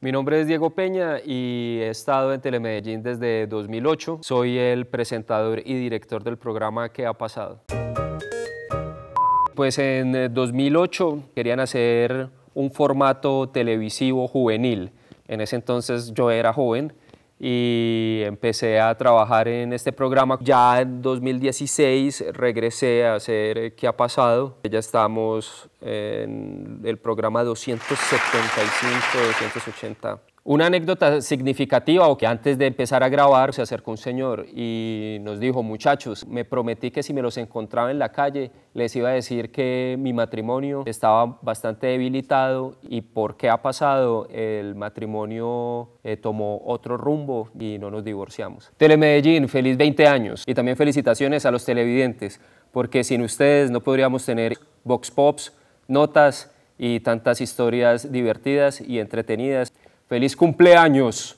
Mi nombre es Diego Peña y he estado en Telemedellín desde 2008. Soy el presentador y director del programa ¿Qué ha pasado? Pues en 2008 eh, querían hacer un formato televisivo juvenil. En ese entonces yo era joven y empecé a trabajar en este programa. Ya en 2016 regresé a hacer ¿Qué ha pasado? Ya estamos en el programa 275, 280. Una anécdota significativa o que antes de empezar a grabar se acercó un señor y nos dijo, muchachos, me prometí que si me los encontraba en la calle les iba a decir que mi matrimonio estaba bastante debilitado y por qué ha pasado el matrimonio eh, tomó otro rumbo y no nos divorciamos. Telemedellín, feliz 20 años y también felicitaciones a los televidentes porque sin ustedes no podríamos tener Vox Pops, notas y tantas historias divertidas y entretenidas. Feliz cumpleaños.